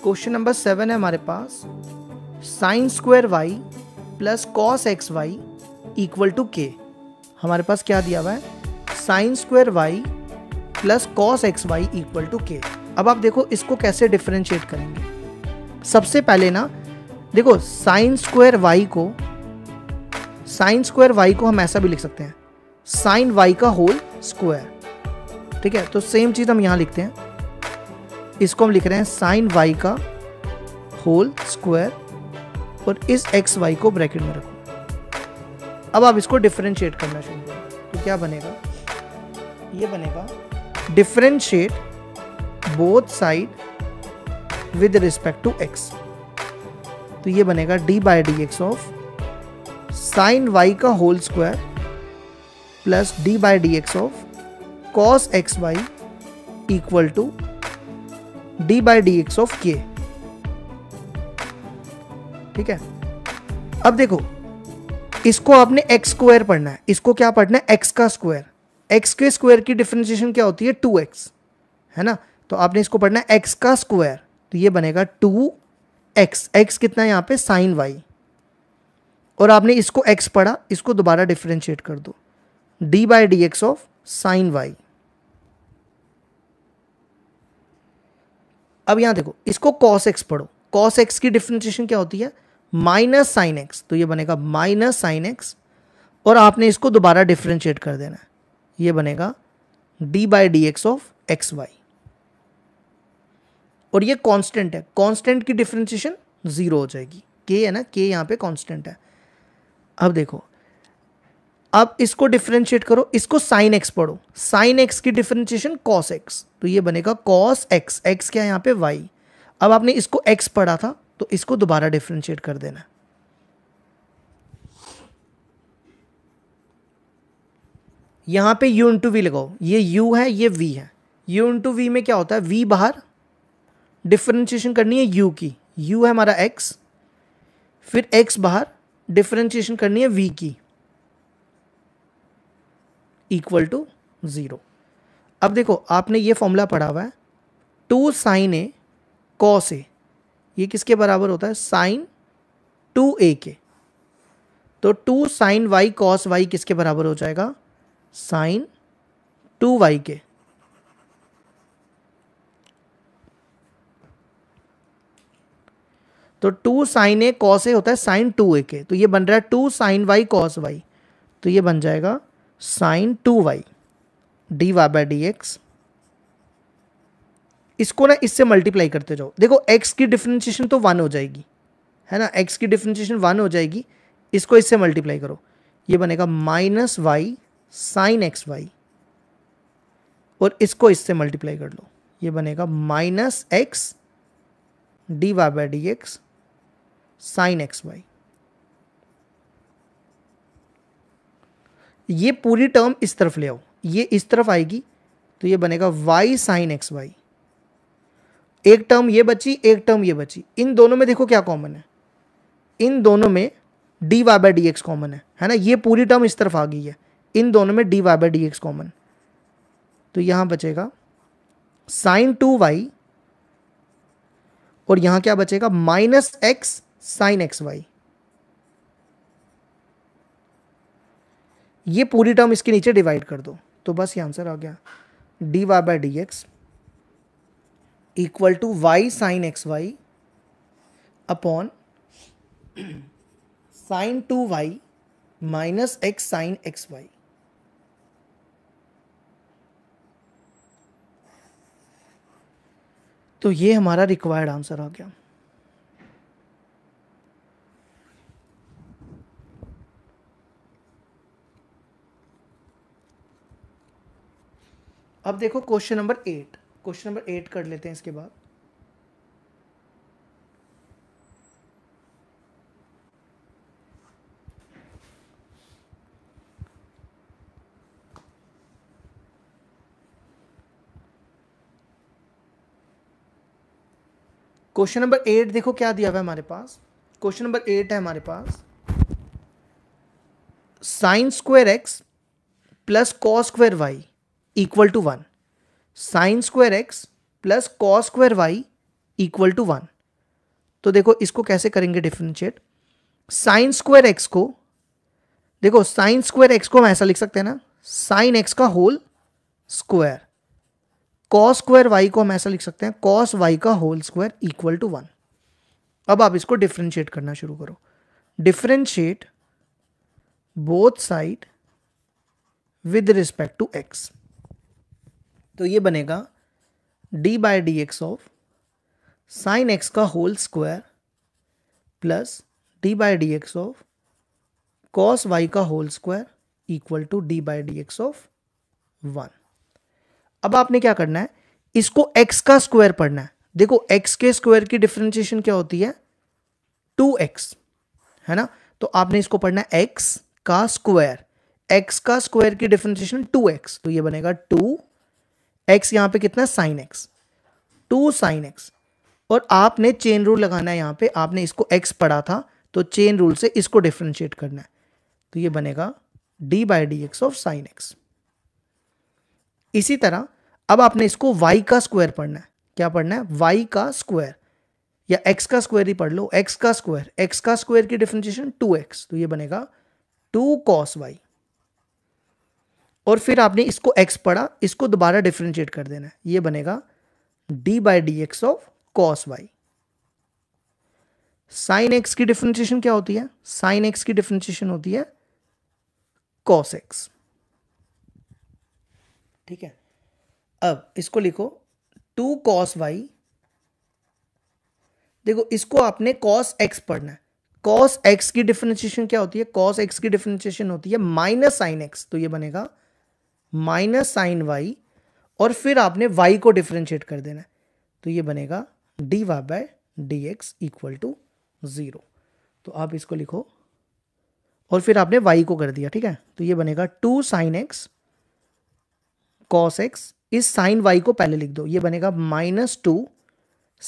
question number seven है हमारे पास sine square y plus cos x y equal to k हमारे पास क्या दिया हुआ है sine square y plus cos x y equal to k अब आप देखो इसको कैसे डिफ्रेंशिएट करेंगे सबसे पहले ना देखो साइन स्क्वायर वाई को साइन स्क्वायर वाई को हम ऐसा भी लिख सकते हैं साइन वाई का होल स्क्वायर ठीक है तो सेम चीज़ हम यहां लिखते हैं इसको हम लिख रहे हैं साइन वाई का होल स्क्वायर और इस एक्स वाई को ब्रैकेट में रखो अब आप इसको डिफ्रेंशिएट करना शुरू करें तो क्या बनेगा ये बनेगा differentiate both side with respect to x तो ये बनेगा d by d x of sine y का whole square plus d by d x of cos x y equal to d by d x of k ठीक है अब देखो इसको आपने एक्स स्क्वायर पढ़ना है इसको क्या पढ़ना है एक्स का स्क्वायर एक्स के स्क्वायर की डिफ्रेंशिएशन क्या होती है टू एक्स है ना तो आपने इसको पढ़ना है एक्स का स्क्वायर तो ये बनेगा टू एक्स एक्स कितना है यहाँ पे साइन वाई और आपने इसको एक्स पढ़ा इसको दोबारा डिफ्रेंशिएट कर दो d by d x of sine y अब यहां देखो इसको कॉस एक्स पढ़ो कॉस एक्स की डिफ्रेंशिएशन क्या होती है माइनस साइन एक्स तो ये बनेगा माइनस साइन एक्स और आपने इसको दोबारा डिफ्रेंशिएट कर देना है ये बनेगा d by d x of x y और ये कांस्टेंट है कांस्टेंट की डिफ्रेंशिएशन ज़ीरो हो जाएगी के है ना के यहां पे कांस्टेंट है अब देखो अब इसको डिफ्रेंशिएट करो इसको साइन एक्स पढ़ो साइन एक्स की डिफ्रेंशिएशन कॉस एक्स तो ये बनेगा कॉस एक्स एक्स क्या यहाँ पे वाई अब आपने इसको एक्स पढ़ा था तो इसको दोबारा डिफ्रेंशिएट कर देना यहां पे यू इंटू वी लगाओ ये यू है ये वी है यू इंटू वी में क्या होता है वी बाहर डिफ्रेंशिएशन करनी है यू की यू है हमारा एक्स फिर एक्स बाहर डिफ्रेंशिएशन करनी है वी की इक्वल टू ज़ीरो अब देखो आपने ये फॉर्मूला पढ़ा हुआ है two sine A cos A ये किसके बराबर होता है साइन टू ए के तो two sine y cos y किसके बराबर हो जाएगा साइन टू वाई के तो two sine A cos A होता है साइन टू ए के तो ये बन रहा है two sine y cos y तो ये बन जाएगा sine two y d y by d x इसको ना इससे मल्टीप्लाई करते जाओ देखो एक्स की डिफ्रेंशिएशन तो वन हो जाएगी है ना एक्स की डिफ्रेंशिएशन वन हो जाएगी इसको इससे मल्टीप्लाई करो ये बनेगा minus y sine x y और इसको इससे मल्टीप्लाई कर लो ये बनेगा minus x d y by d x sine x y ये पूरी टर्म इस तरफ ले आओ ये इस तरफ आएगी तो ये बनेगा वाई साइन एक्स वाई एक टर्म ये बची एक टर्म ये बची इन दोनों में देखो क्या कॉमन है इन दोनों में d y by d x common है है ना ये पूरी टर्म इस तरफ आ गई है इन दोनों में d y by d x common तो यहां बचेगा साइन टू वाई और यहां क्या बचेगा minus x sine x y ये पूरी टर्म इसके नीचे डिवाइड कर दो तो बस ये आंसर आ गया d y by d x equal to y sine x y upon sine two y minus x sine x y तो ये हमारा रिक्वायर्ड आंसर आ गया अब देखो question number eight question number eight कर लेते हैं इसके बाद क्वेश्चन नंबर एट देखो क्या दिया हुआ है हमारे पास क्वेश्चन नंबर एट है हमारे पास sine square x plus cos square y equal to one sine square x plus cos square y equal to one तो देखो इसको कैसे करेंगे डिफ्रेंशिएट साइन स्क्वायर एक्स को देखो साइन स्क्वायर एक्स को हम ऐसा लिख सकते हैं ना साइन एक्स का whole square cos square y को हम ऐसा लिख सकते हैं कॉस वाई का whole square equal to one अब आप इसको डिफ्रेंशिएट करना शुरू करो differentiate both side with respect to x तो ये बनेगा d by d x of sine x का whole square plus d by d x of cos y का whole square equal to d by d x of one अब आपने क्या करना है इसको एक्स का स्क्वायर पढ़ना है देखो एक्स के स्क्वायर की डिफ्रेंशिएशन क्या होती है टू एक्स है ना तो आपने इसको पढ़ना है एक्स का स्क्वायर एक्स का स्क्वायर की डिफ्रेंशिएशन टू एक्स तो ये बनेगा टू एक्स यहाँ पे कितना sine x two sine x और आपने चेन रूल लगाना है यहाँ पे आपने इसको एक्स पढ़ा था तो चेन रूल से इसको डिफ्रेंशिएट करना है तो ये बनेगा d by d x of sine x इसी तरह अब आपने इसको वाई का स्क्वायर पढ़ना है क्या पढ़ना है वाई का स्क्वायर या एक्स का स्क्वायर ही पढ़ लो एक्स का स्क्वायर एक्स का स्क्वायर की डिफ्रेंशिएशन टू एक्स तो ये बनेगा टू कॉस वाई और फिर आपने इसको एक्स पढ़ा इसको दोबारा डिफ्रेंशिएट कर देना है ये बनेगा d by d x of cos y sine x की डिफ्रेंशिएशन क्या होती है साइन एक्स की डिफ्रेंशिएशन होती है कॉस एक्स ठीक है अब इसको लिखो टू कॉस वाई देखो इसको आपने कॉस एक्स पढ़ना है कॉस एक्स की डिफ्रेंशिएशन क्या होती है कॉस एक्स की डिफ्रेंशिएशन होती है माइनस साइन एक्स तो ये बनेगा माइनस साइन वाई और फिर आपने वाई को डिफ्रेंशिएट कर देना तो ये बनेगा d y by d x equal to zero तो आप इसको लिखो और फिर आपने वाई को कर दिया ठीक है तो ये बनेगा two sine x cos x इस साइन वाई को पहले लिख दो ये बनेगा माइनस टू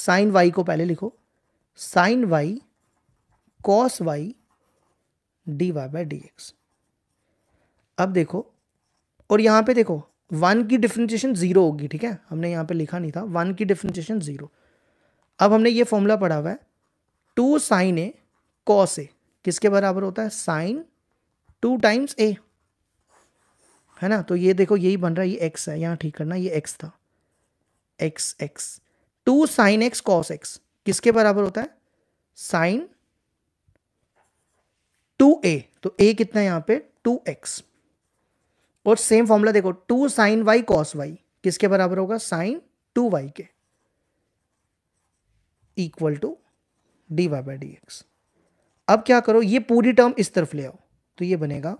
साइन वाई को पहले लिखो sine y cos y d y by d x अब देखो और यहाँ पे देखो वन की डिफ्रेंशिएशन ज़ीरो होगी ठीक है हमने यहाँ पे लिखा नहीं था वन की डिफ्रेंशिएशन ज़ीरो अब हमने ये फॉर्मूला पढ़ा हुआ है two sine A cos A किसके बराबर होता है साइन टू टाइम्स ए है ना तो ये देखो यही बन रहा है ये एक्स है यहाँ ठीक करना ये एक्स था x x two sine x cos x किसके बराबर होता है साइन टू ए तो ए कितना है यहाँ पे टू एक्स और सेम फॉर्मूला देखो two sine y cos y किसके बराबर होगा साइन टू वाई के equal to d y by d x अब क्या करो ये पूरी टर्म इस तरफ ले आओ तो ये बनेगा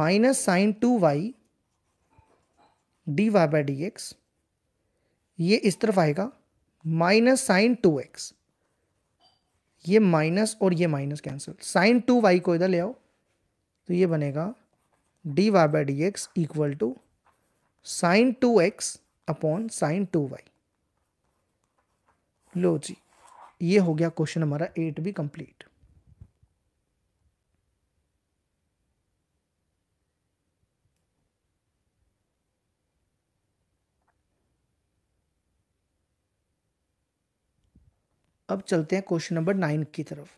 minus sine two y d y by d x ये इस तरफ आएगा माइनस साइन टू एक्स ये माइनस और ये minus cancel sine two y को इधर ले आओ तो ये बनेगा d y by d x equal to sine two x upon sine two y लो जी ये हो गया क्वेश्चन हमारा एट भी कंप्लीट अब चलते हैं क्वेश्चन नंबर नाइन की तरफ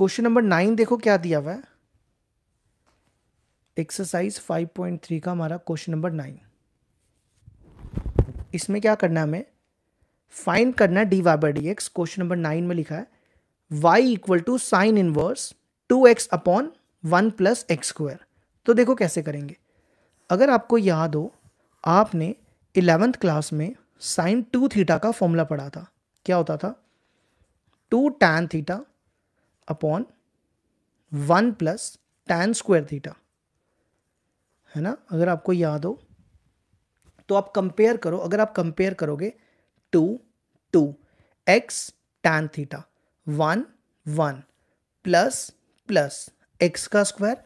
क्वेश्चन नंबर नाइन देखो क्या दिया हुआ है एक्सरसाइज फाइव पॉइंट थ्री का हमारा क्वेश्चन नंबर नाइन इसमें क्या करना है हमें फाइंड करना है d y by d x question number nine में लिखा है y equal to sine inverse two x upon one plus x square तो देखो कैसे करेंगे अगर आपको याद हो आपने इलेवेंथ क्लास में साइन टू थीटा का फॉर्मूला पढ़ा था क्या होता था two tan theta upon one plus tan square theta है ना अगर आपको याद हो तो आप कंपेयर करो अगर आप कंपेयर करोगे two two x tan theta one one plus plus x का स्क्वायर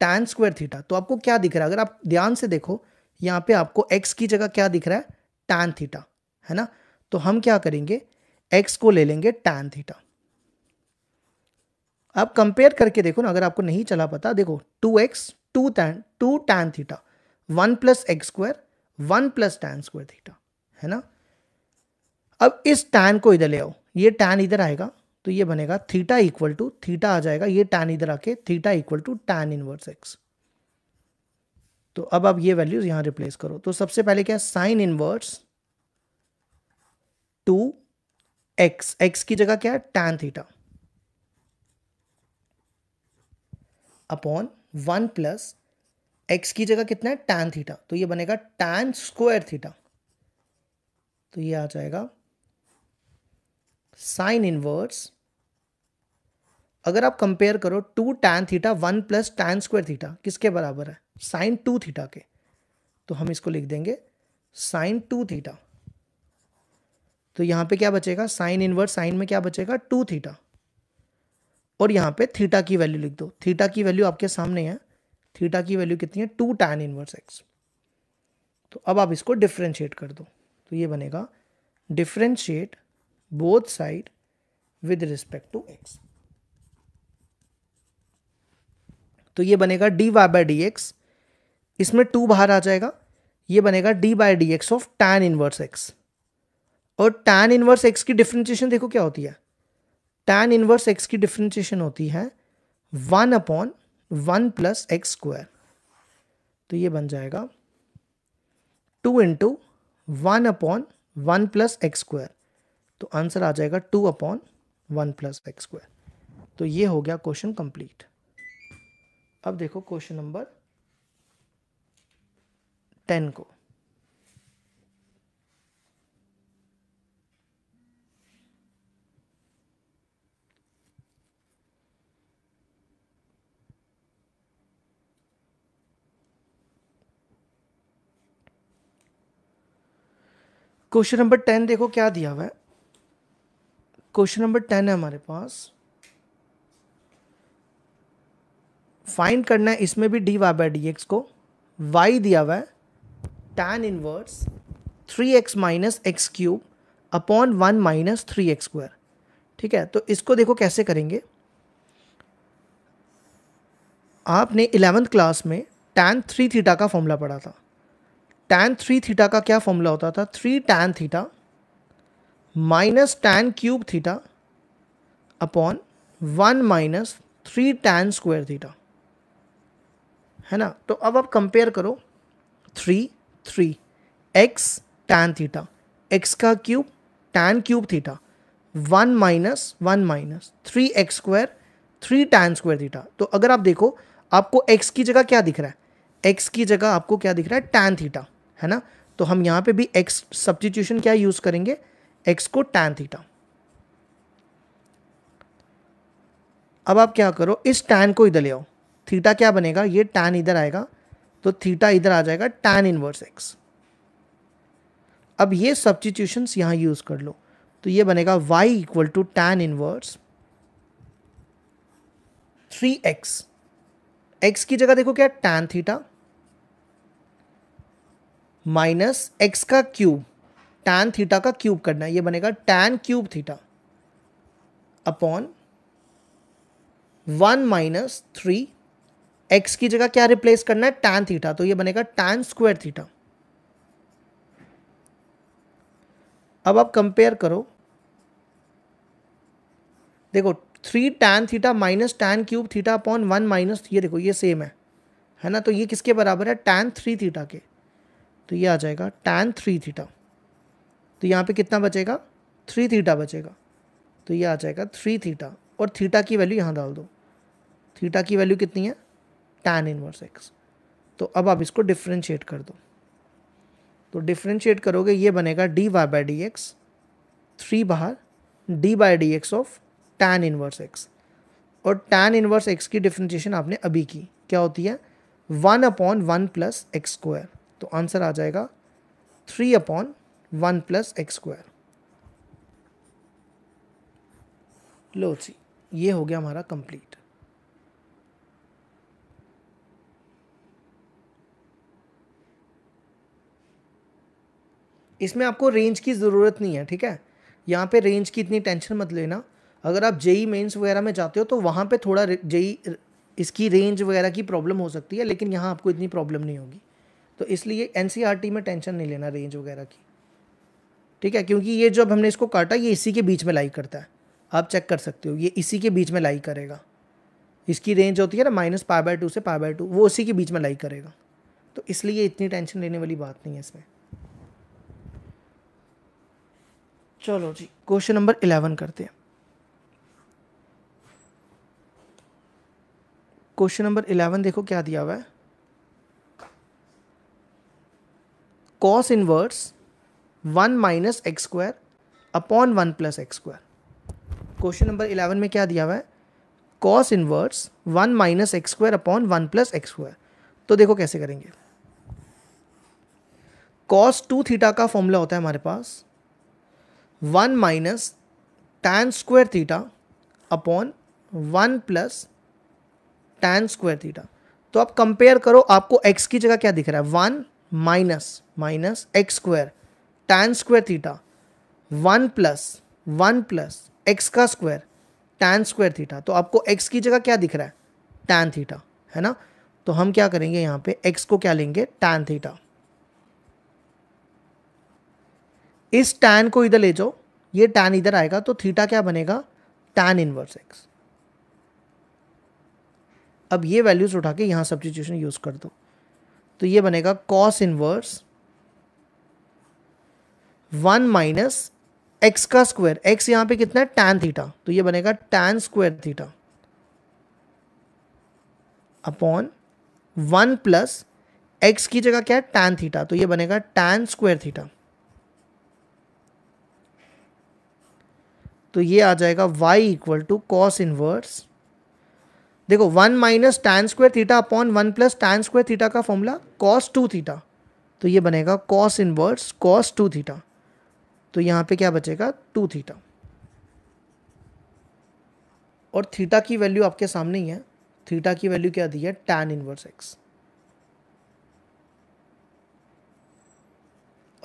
टैन स्क्वायर थीटा तो आपको क्या दिख रहा है अगर आप ध्यान से देखो यहाँ पे आपको एक्स की जगह क्या दिख रहा है टैन थीटा है ना तो हम क्या करेंगे एक्स को ले लेंगे टैन थीटा आप कंपेयर करके देखो ना अगर आपको नहीं चला पता देखो two x two tan two tan theta one plus x square one plus tan square theta है ना अब इस टैन को इधर ले आओ ये टैन इधर आएगा तो ये बनेगा थीटा इक्वल टू थीटा आ जाएगा ये टैन इधर आके theta equal to tan inverse x तो अब आप ये वैल्यूज यहां रिप्लेस करो तो सबसे पहले क्या sine inverse two x x की जगह क्या है tan theta upon one plus x की जगह कितना है टैन थीटा तो ये बनेगा टैन स्क्वायर थीटा तो ये आ जाएगा साइन इनवर्स अगर आप कंपेयर करो two tan theta one plus tan square theta किसके बराबर है साइन टू थीटा के तो हम इसको लिख देंगे साइन टू थीटा तो यहां पे क्या बचेगा साइन इनवर्स साइन में क्या बचेगा टू थीटा और यहाँ पे थीटा की वैल्यू लिख दो थीटा की वैल्यू आपके सामने है थीटा की वैल्यू कितनी है टू टैन इनवर्स एक्स तो अब आप इसको डिफ्रेंशिएट कर दो तो ये बनेगा differentiate both side with respect to x तो ये बनेगा d y by d x इसमें टू बाहर आ जाएगा ये बनेगा d by d x of tan inverse x और टैन इनवर्स एक्स की डिफ्रेंशिएशन देखो क्या होती है टैन इनवर्स एक्स की डिफ्रेंशिएशन होती है one upon one plus x square तो ये बन जाएगा two into one upon one plus x square तो आंसर आ जाएगा two upon one plus x square तो ये हो गया क्वेश्चन कंप्लीट अब देखो क्वेश्चन नंबर टेन को क्वेश्चन नंबर टेन देखो क्या दिया हुआ है क्वेश्चन नंबर टेन है हमारे पास फाइंड करना है इसमें भी d y by d x को वाई दिया हुआ है tan inverse three x minus x cube upon one minus three x square ठीक है तो इसको देखो कैसे करेंगे आपने इलेवेंथ क्लास में टेन थ्री थीटा का फॉर्मूला पढ़ा था टैन थ्री थीटा का क्या फॉर्मूला होता था three tan theta minus tan cube theta upon one minus three tan square theta है ना तो अब आप कंपेयर करो three three x tan theta x का cube tan cube theta one minus one minus three x square three tan square theta तो अगर आप देखो आपको एक्स की जगह क्या दिख रहा है एक्स की जगह आपको क्या दिख रहा है टैन थीटा है ना तो हम यहाँ पे भी x सब्सटीट्यूशन क्या यूज़ करेंगे एक्स को टैन थीटा अब आप क्या करो इस टैन को इधर ले आओ थीटा क्या बनेगा ये टैन इधर आएगा तो थीटा इधर आ जाएगा टैन इनवर्स एक्स अब ये सब्सटीट्यूशंस यहाँ यूज़ कर लो तो ये बनेगा y equal to tan inverse three x x की जगह देखो क्या टैन थीटा माइनस एक्स का क्यूब टैन थीटा का क्यूब करना है ये बनेगा tan cube theta upon one minus three x की जगह क्या रिप्लेस करना है टैन थीटा तो ये बनेगा टैन स्क्वायर थीटा अब आप कंपेयर करो देखो three tan theta minus tan cube theta upon one minus ये देखो ये सेम है है ना तो ये किसके बराबर है टैन थ्री थीटा के तो ये आ जाएगा टैन थ्री थीटा तो यहाँ पे कितना बचेगा थ्री थीटा बचेगा तो ये आ जाएगा थ्री थीटा और थीटा की वैल्यू यहाँ डाल दो थीटा की वैल्यू कितनी है टैन इनवर्स एक्स तो अब आप इसको डिफ्रेंशिएट कर दो तो डिफ्रेंशिएट करोगे ये बनेगा d y by d x three बाहर d by d x of tan inverse x और टैन इनवर्स एक्स की डिफ्रेंशिएशन आपने अभी की क्या होती है one upon one plus x square तो आंसर आ जाएगा three upon one plus x square लो जी ये हो गया हमारा कंप्लीट इसमें आपको रेंज की ज़रूरत नहीं है ठीक है यहाँ पे रेंज की इतनी टेंशन मत लेना अगर आप जेई मेंस e वगैरह में जाते हो तो वहाँ पे थोड़ा जेई e- इसकी रेंज वगैरह की प्रॉब्लम हो सकती है लेकिन यहाँ आपको इतनी प्रॉब्लम नहीं होगी तो इसलिए एन e में टेंशन नहीं लेना रेंज वगैरह की ठीक है क्योंकि ये जब हमने इसको काटा ये इसी के बीच में लाइक करता है आप चेक कर सकते हो ये इसी के बीच में लाइक करेगा इसकी रेंज होती है ना माइनस पा बाय टू से पा बाय टू वो उसी के बीच में लाइक करेगा तो इसलिए इतनी टेंशन लेने वाली बात नहीं है इसमें चलो जी क्वेश्चन नंबर इलेवन करते हैं क्वेश्चन नंबर इलेवन देखो क्या दिया हुआ है cos inverse one minus x square upon one plus x square question number eleven में क्या दिया हुआ है cos inverse one minus x square upon one plus x square तो देखो कैसे करेंगे कॉस टू थीटा का फॉर्मूला होता है हमारे पास one minus tan square theta upon one plus tan square theta तो आप कंपेयर करो आपको एक्स की जगह क्या दिख रहा है one minus minus x square tan square theta one plus one plus x का स्क्वायर टैन स्क्वायर थीटा तो आपको एक्स की जगह क्या दिख रहा है टैन थीटा है ना तो हम क्या करेंगे यहाँ पे एक्स को क्या लेंगे टैन थीटा इस टैन को इधर ले जाओ ये टैन इधर आएगा तो थीटा क्या बनेगा टैन इनवर्स एक्स अब ये वैल्यूज उठा के यहाँ सब्सिट्यूशन यूज़ कर दो तो ये बनेगा cos inverse one minus x का स्क्वायर एक्स यहां पे कितना है टैन थीटा तो ये बनेगा tan square theta upon one plus x की जगह क्या है टैन थीटा तो ये बनेगा टैन स्क्वायर थीटा तो ये आ जाएगा y equal to cos inverse देखो one minus tan square theta upon one plus tan square theta का फॉर्मूला कॉस टू थीटा तो ये बनेगा cos inverse cos two theta तो यहाँ पे क्या बचेगा टू थीटा और थीटा की वैल्यू आपके सामने ही है थीटा की वैल्यू क्या दी है टैन इनवर्स एक्स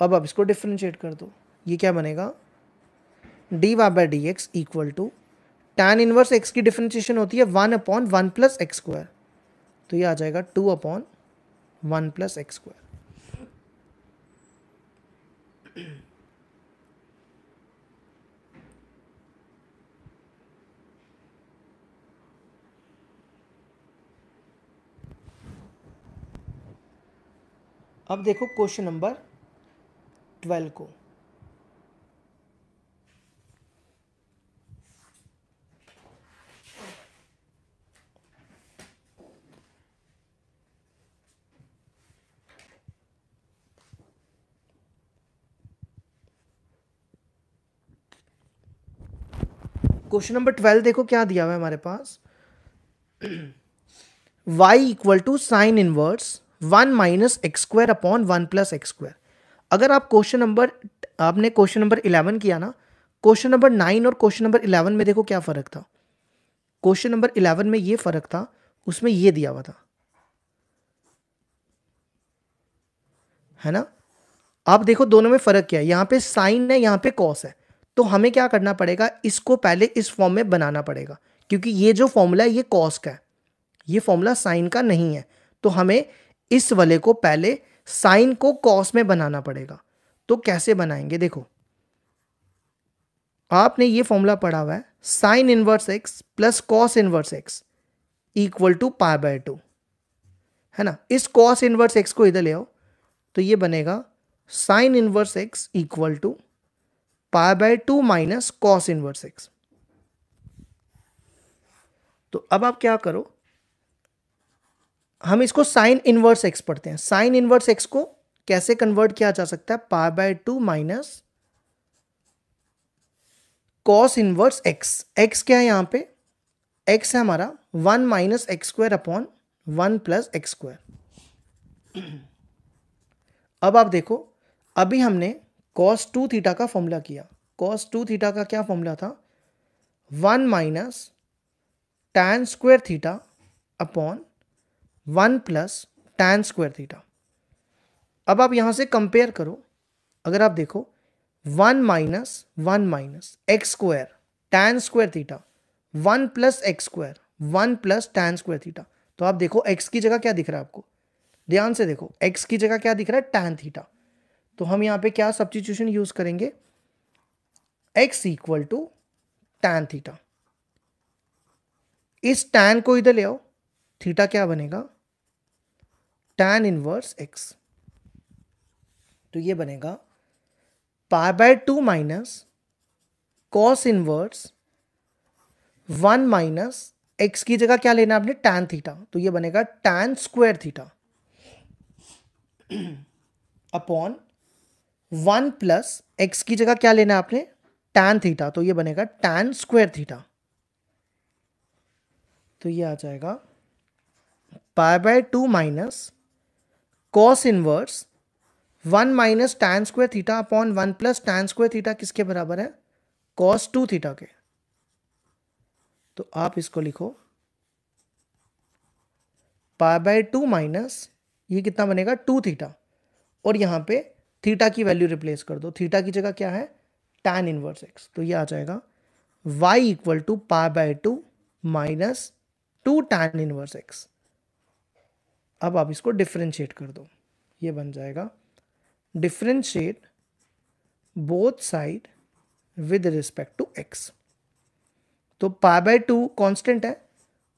अब आप इसको डिफ्रेंशिएट कर दो ये क्या बनेगा d y by d x equal to tan inverse x की डिफ्रेंशिएशन होती है one upon one plus x square तो ये आ जाएगा two upon one plus x square अब देखो क्वेश्चन नंबर ट्वेल्व को क्वेश्चन नंबर ट्वेल्व देखो क्या दिया हुआ है हमारे पास y equal to sine inverse one minus x square upon one plus x square अगर आप क्वेश्चन नंबर आपने क्वेश्चन नंबर इलेवन किया ना क्वेश्चन नंबर नाइन और क्वेश्चन नंबर इलेवन में देखो क्या फ़र्क था क्वेश्चन नंबर इलेवन में ये फ़र्क था उसमें ये दिया हुआ था है ना आप देखो दोनों में फ़र्क क्या है यहां पे साइन है यहां पे कॉस है तो हमें क्या करना पड़ेगा इसको पहले इस फॉर्म में बनाना पड़ेगा क्योंकि ये जो फॉर्मूला है ये कॉस का है ये फॉर्मूला साइन का नहीं है तो हमें इस वाले को पहले साइन को कॉस में बनाना पड़ेगा तो कैसे बनाएंगे देखो आपने ये फॉर्मूला पढ़ा हुआ है sine inverse x plus cos inverse x equal to pi by two है ना इस कॉस इनवर्स एक्स को इधर ले आओ तो ये बनेगा sine inverse x equal to pi by two minus cos inverse x तो अब आप क्या करो हम इसको साइन इनवर्स एक्स पढ़ते हैं साइन इनवर्स एक्स को कैसे कन्वर्ट किया जा सकता है pi by two minus cos inverse x x क्या है यहां पे एक्स है हमारा one minus x square upon one plus x square अब आप देखो अभी हमने कॉस टू थीटा का फॉर्मूला किया कॉस टू थीटा का क्या फॉर्मूला था one minus tan square theta upon one plus tan square theta अब आप यहाँ से कंपेयर करो अगर आप देखो one minus one minus x square tan square theta one plus x square one plus tan square theta तो आप देखो एक्स की जगह क्या दिख रहा है आपको ध्यान से देखो एक्स की जगह क्या दिख रहा है टैन थीटा तो हम यहाँ पे क्या सब्सिट्यूशन यूज़ करेंगे x equal to tan theta इस टैन को इधर ले आओ थीटा क्या बनेगा टैन इनवर्स एक्स तो ये बनेगा pi by two minus cos inverse one minus x की जगह क्या लेना आपने टैन थीटा तो ये बनेगा tan square theta upon one plus x की जगह क्या लेना है आपने टैन थीटा तो ये बनेगा टैन स्क्वेयर थीटा तो ये आ जाएगा pi by two minus cos inverse one minus tan square theta upon one plus tan square theta किसके बराबर है कॉस टू थीटा के तो आप इसको लिखो पाई बाय टू माइनस ये कितना बनेगा टू थीटा और यहां पे थीटा की वैल्यू रिप्लेस कर दो थीटा की जगह क्या है टैन इनवर्स एक्स तो ये आ जाएगा y equal to pi by two minus two tan inverse x अब आप इसको डिफ्रेंशिएट कर दो ये बन जाएगा differentiate both side with respect to x तो पा बाय टू कॉन्स्टेंट है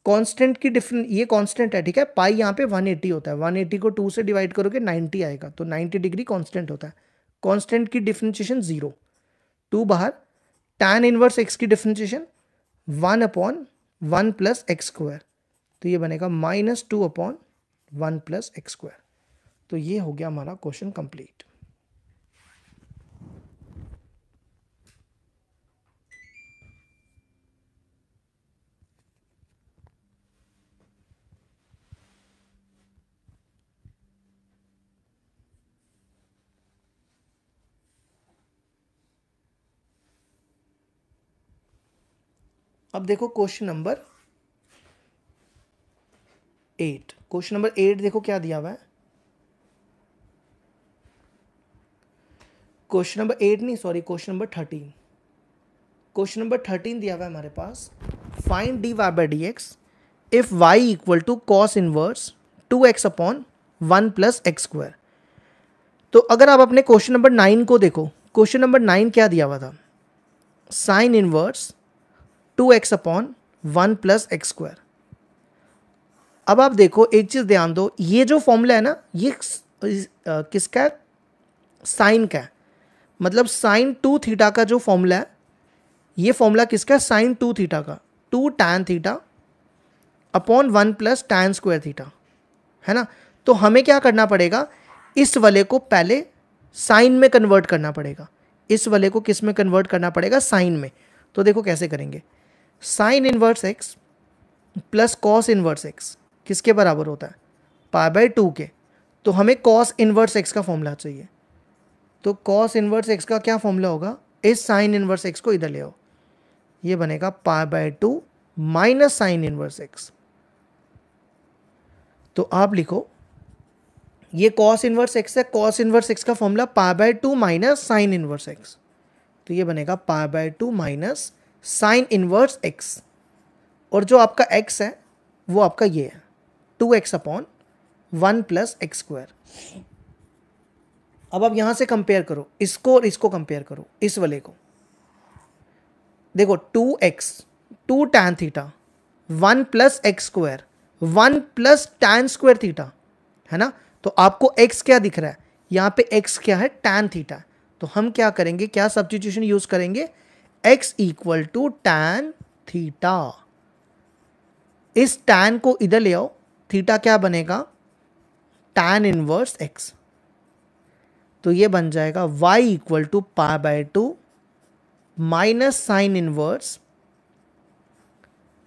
कांस्टेंट की डिफरेंट ये कांस्टेंट है ठीक है पाई यहाँ पे 180 होता है 180 को 2 से डिवाइड करोगे 90 आएगा तो 90 डिग्री कांस्टेंट होता है कांस्टेंट की डिफ्रेंशिएशन जीरो टू बाहर टैन इनवर्स एक्स की differentiation one upon one plus x square तो ये बनेगा minus two upon one plus x square तो ये हो गया हमारा क्वेश्चन कंप्लीट अब देखो question number eight question number eight देखो क्या दिया हुआ है क्वेश्चन नंबर एट नहीं sorry question number thirteen question number thirteen दिया हुआ है हमारे पास find d y by d x if y equal to cos inverse two x upon one plus x square तो अगर आप अपने क्वेश्चन नंबर नाइन को देखो क्वेश्चन नंबर नाइन क्या दिया हुआ था sine inverse two x upon one plus x square अब आप देखो एक चीज़ ध्यान दो ये जो फॉर्मूला है ना ये किसका है साइन का है मतलब साइन टू थीटा का जो फॉर्मूला है ये फॉर्मूला किसका है साइन टू थीटा का two tan theta upon one plus tan square theta है ना तो हमें क्या करना पड़ेगा इस वाले को पहले साइन में कन्वर्ट करना पड़ेगा इस वाले को किस में कन्वर्ट करना पड़ेगा साइन में तो देखो कैसे करेंगे sine inverse x plus cos inverse x किसके बराबर होता है पाई बाई टू के तो हमें कॉस इन्वर्स एक्स का फॉर्मूला चाहिए तो कॉस इन्वर्स एक्स का क्या फॉर्मूला होगा इस साइन इन्वर्स एक्स को इधर ले आओ ये बनेगा pi by two minus sine inverse x तो आप लिखो ये कॉस इन्वर्स एक्स है कॉस इन्वर्स एक्स का formula pi by two minus sine inverse x तो ये बनेगा pi by two minus sine inverse x और जो आपका एक्स है वो आपका ये है two x upon one plus x square अब आप यहां से कंपेयर करो इसको और इसको कंपेयर करो इस वाले को देखो two x two tan theta one plus x square one plus tan square theta है ना तो आपको एक्स क्या दिख रहा है यहाँ पे एक्स क्या है टैन थीटा तो हम क्या करेंगे क्या सब्सटीट्यूशन यूज़ करेंगे x equal to tan theta इस टैन को इधर ले आओ थीटा क्या बनेगा टैन इनवर्स एक्स तो ये बन जाएगा y equal to pi by two minus sine inverse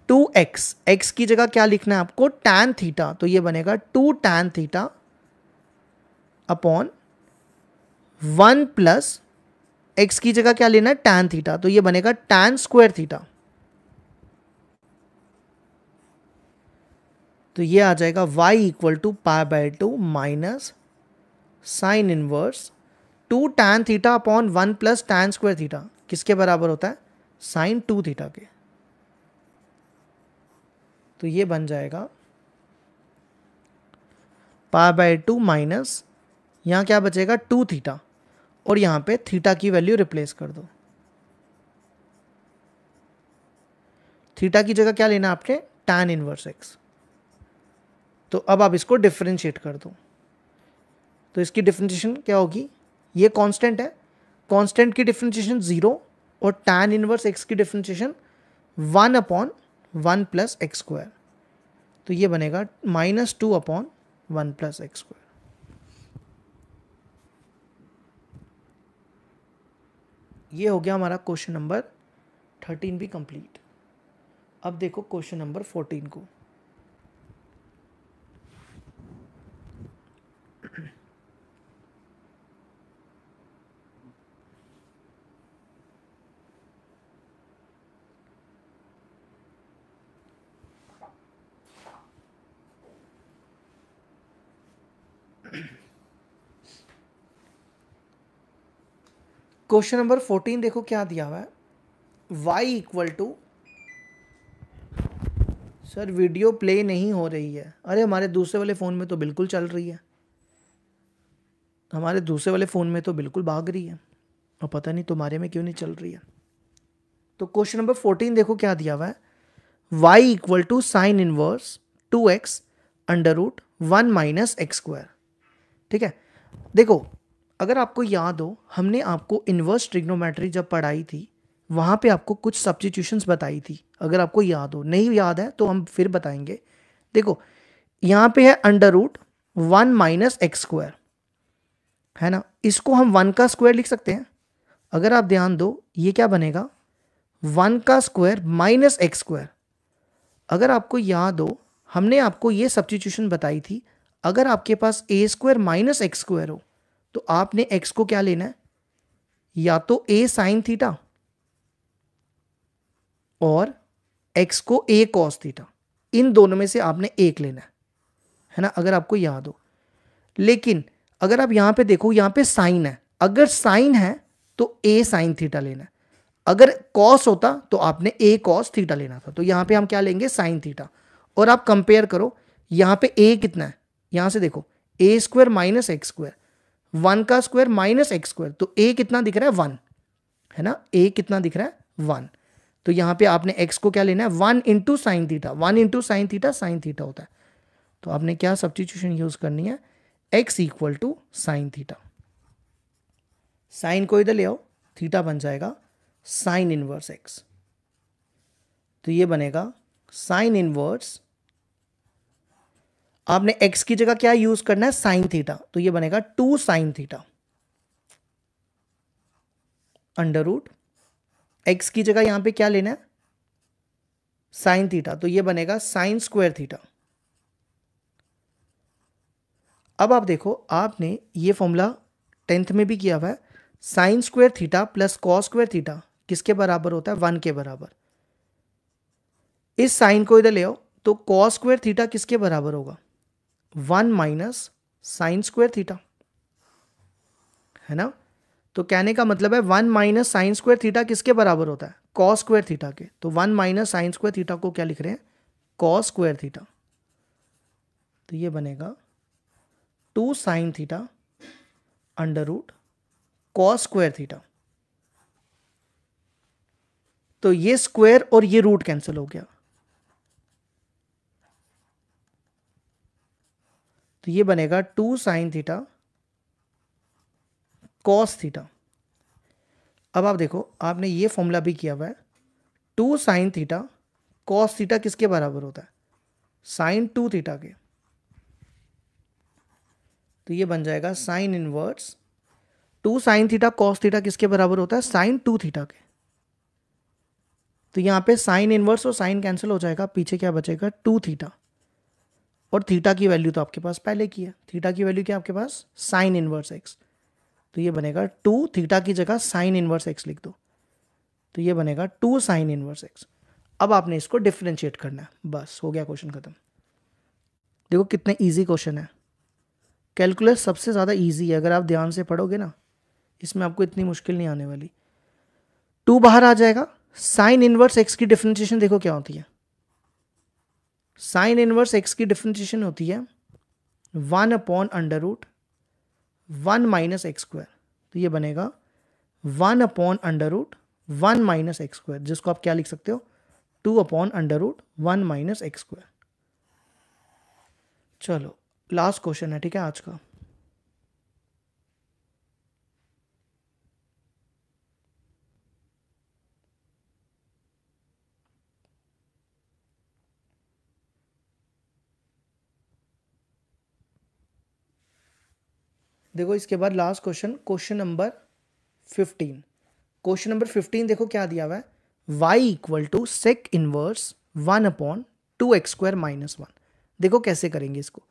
two x x की जगह क्या लिखना है आपको टैन थीटा तो ये बनेगा two tan theta upon one plus x की जगह क्या लेना है टैन थीटा तो ये बनेगा टैन स्क्वायर थीटा तो ये आ जाएगा y equal to pi by two minus sine inverse two tan theta upon one plus tan square theta किसके बराबर होता है साइन टू थीटा के तो ये बन जाएगा पाई बाय टू माइनस यहां क्या बचेगा टू थीटा और यहाँ पे थीटा की वैल्यू रिप्लेस कर दो थीटा की जगह क्या लेना आपने टैन इनवर्स एक्स तो अब आप इसको डिफ्रेंशिएट कर दो तो इसकी डिफ्रेंशिएशन क्या होगी ये कांस्टेंट है कांस्टेंट की डिफ्रेंशिएशन ज़ीरो और टैन इनवर्स एक्स की differentiation one upon one plus x square तो ये बनेगा minus two upon one plus x square ये हो गया हमारा क्वेश्चन नंबर थर्टीन भी कंप्लीट अब देखो क्वेश्चन नंबर फोर्टीन को क्वेश्चन नंबर फोर्टीन देखो क्या दिया हुआ है y equal to sir video play नहीं हो रही है अरे हमारे दूसरे वाले फ़ोन में तो बिल्कुल चल रही है हमारे दूसरे वाले फ़ोन में तो बिल्कुल भाग रही है और पता नहीं तुम्हारे में क्यों नहीं चल रही है तो क्वेश्चन नंबर फोर्टीन देखो क्या दिया हुआ है y equal to sine inverse two x under root one minus x square ठीक है देखो अगर आपको याद हो हमने आपको इन्वर्स ट्रिग्नोमेट्री जब पढ़ाई थी वहाँ पे आपको कुछ सब्सटीट्यूशंस बताई थी अगर आपको याद हो नहीं याद है तो हम फिर बताएंगे देखो यहाँ पे है under root one minus x square है ना इसको हम वन का स्क्वायर लिख सकते हैं अगर आप ध्यान दो ये क्या बनेगा वन का स्क्वायर माइनस एक्स स्क्वायर अगर आपको याद हो हमने आपको ये सब्सटीट्यूशन बताई थी अगर आपके पास a square minus x square हो तो आपने एक्स को क्या लेना है या तो ए साइन थीटा और एक्स को ए कॉस थीटा इन दोनों में से आपने एक लेना है है ना अगर आपको याद हो लेकिन अगर आप यहां पे देखो यहां पे साइन है अगर साइन है तो ए साइन थीटा लेना है अगर कॉस होता तो आपने ए कॉस थीटा लेना था तो यहां पे हम क्या लेंगे साइन थीटा और आप कंपेयर करो यहां पे ए कितना है यहां से देखो a square minus x square one का स्क्वायर माइनस एक्स स्क्वायर तो ए कितना दिख रहा है वन है ना ए कितना दिख रहा है वन तो यहां पे आपने एक्स को क्या लेना है one into sine theta one into sine theta sine theta होता है तो आपने क्या सब्सटीट्यूशन यूज करनी है x equal to sine theta sine को इधर ले आओ थीटा बन जाएगा साइन इनवर्स एक्स तो ये बनेगा साइन इनवर्स आपने एक्स की जगह क्या यूज करना है साइन थीटा तो ये बनेगा two sine theta under root x की जगह यहां पे क्या लेना है साइन थीटा तो ये बनेगा साइन स्क्वायर थीटा अब आप देखो आपने ये फॉर्मूला टेंथ में भी किया हुआ है sine square theta plus cos square theta किसके बराबर होता है वन के बराबर इस साइन को इधर ले आओ तो कॉस स्क्वायर थीटा किसके बराबर होगा one minus sine square theta है ना तो कहने का मतलब है one minus sine square theta किसके बराबर होता है कॉस स्क्वेयर थीटा के तो one minus sine square theta को क्या लिख रहे हैं कॉस स्क्वेयर थीटा तो ये बनेगा two sine theta under root cos square theta तो ये स्क्वेयर और ये रूट कैंसिल हो गया तो ये बनेगा two sine theta cos theta अब आप देखो आपने ये फॉर्मूला भी किया हुआ है two sine theta cos theta किसके बराबर होता है साइन टू थीटा के तो ये बन जाएगा sine inverse two sine theta cos theta किसके बराबर होता है साइन टू थीटा के तो यहां पे साइन इनवर्स और साइन कैंसिल हो जाएगा पीछे क्या बचेगा टू थीटा और थीटा की वैल्यू तो आपके पास पहले की है थीटा की वैल्यू क्या आपके पास साइन इनवर्स एक्स तो ये बनेगा टू थीटा की जगह साइन इनवर्स एक्स लिख दो तो ये बनेगा टू साइन इनवर्स एक्स अब आपने इसको डिफ्रेंशिएट करना है बस हो गया क्वेश्चन खत्म देखो कितने ईजी क्वेश्चन है कैलकुलस सबसे ज़्यादा ईजी है अगर आप ध्यान से पढ़ोगे ना इसमें आपको इतनी मुश्किल नहीं आने वाली टू बाहर आ जाएगा साइन इनवर्स एक्स की डिफ्रेंशिएशन देखो क्या होती है साइन इनवर्स एक्स की डिफ्रेंशिएशन होती है one upon under root one minus x square तो ये बनेगा one upon under root one minus x square जिसको आप क्या लिख सकते हो two upon under root one minus x square चलो लास्ट क्वेश्चन है ठीक है आज का देखो इसके बाद last question question number fifteen question number fifteen देखो क्या दिया हुआ है y equal to sec inverse one upon two x square minus one देखो कैसे करेंगे इसको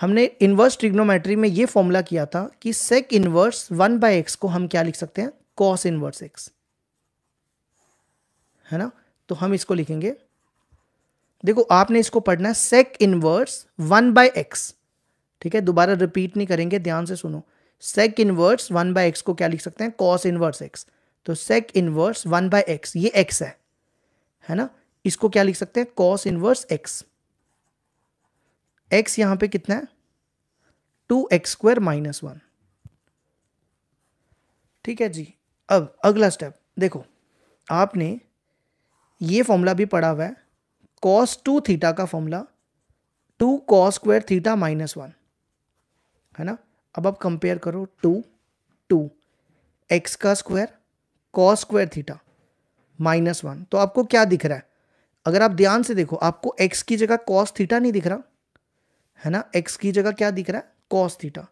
हमने इन्वर्स ट्रिग्नोमेट्री में ये फॉर्मूला किया था कि sec inverse one by x को हम क्या लिख सकते हैं कॉस इनवर्स एक्स है ना तो हम इसको लिखेंगे देखो आपने इसको पढ़ना है sec inverse one by x ठीक है दोबारा रिपीट नहीं करेंगे ध्यान से सुनो sec inverse one by x को क्या लिख सकते हैं कॉस इनवर्स एक्स तो sec inverse one by x ये एक्स है है ना इसको क्या लिख सकते हैं कॉस इनवर्स एक्स एक्स यहां पे कितना है two x square minus one ठीक है जी अब अगला स्टेप देखो आपने ये फॉर्मूला भी पढ़ा हुआ है कॉस टू थीटा का formula two cos square theta minus one है ना अब आप कंपेयर करो टू टू एक्स का square cos square theta minus one तो आपको क्या दिख रहा है अगर आप ध्यान से देखो आपको एक्स की जगह कॉस थीटा नहीं दिख रहा है ना एक्स की जगह क्या दिख रहा है कॉस थीटा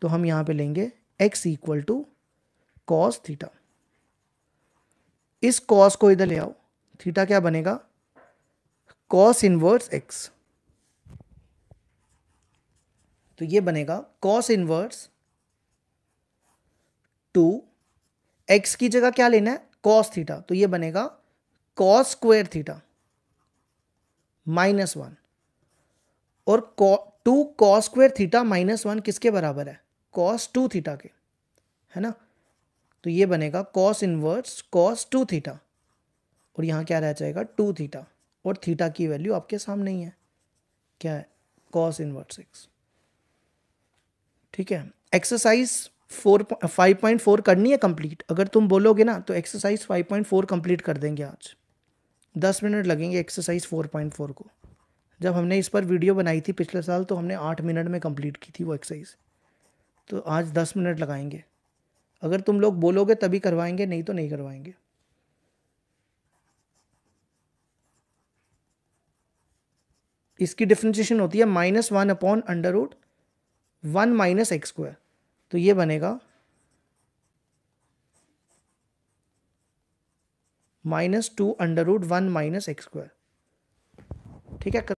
तो हम यहां पे लेंगे x equal to cos theta इस कॉस को इधर ले आओ थीटा क्या बनेगा कॉस इनवर्स एक्स तो ये बनेगा कॉस इनवर्स टू एक्स की जगह क्या लेना है कॉस थीटा तो ये बनेगा cos square theta minus one और two cos square theta minus one किसके बराबर है कॉस टू थीटा के है ना तो ये बनेगा cos inverse cos two theta और यहां क्या रह जाएगा टू थीटा और थीटा की वैल्यू आपके सामने ही है क्या है कॉस इनवर्स एक्स ठीक है exercise four five point four करनी है कंप्लीट अगर तुम बोलोगे ना तो exercise five point four complete कर देंगे आज दस मिनट लगेंगे एक्सरसाइज फोर पॉइंट फोर को जब हमने इस पर वीडियो बनाई थी पिछले साल तो हमने आठ मिनट में कंप्लीट की थी वो एक्सरसाइज तो आज दस मिनट लगाएंगे अगर तुम लोग बोलोगे तभी करवाएंगे नहीं तो नहीं करवाएंगे इसकी डिफ्रेंशिएशन होती है minus one upon under root one minus x square तो ये बनेगा minus two under root one minus x square ठीक है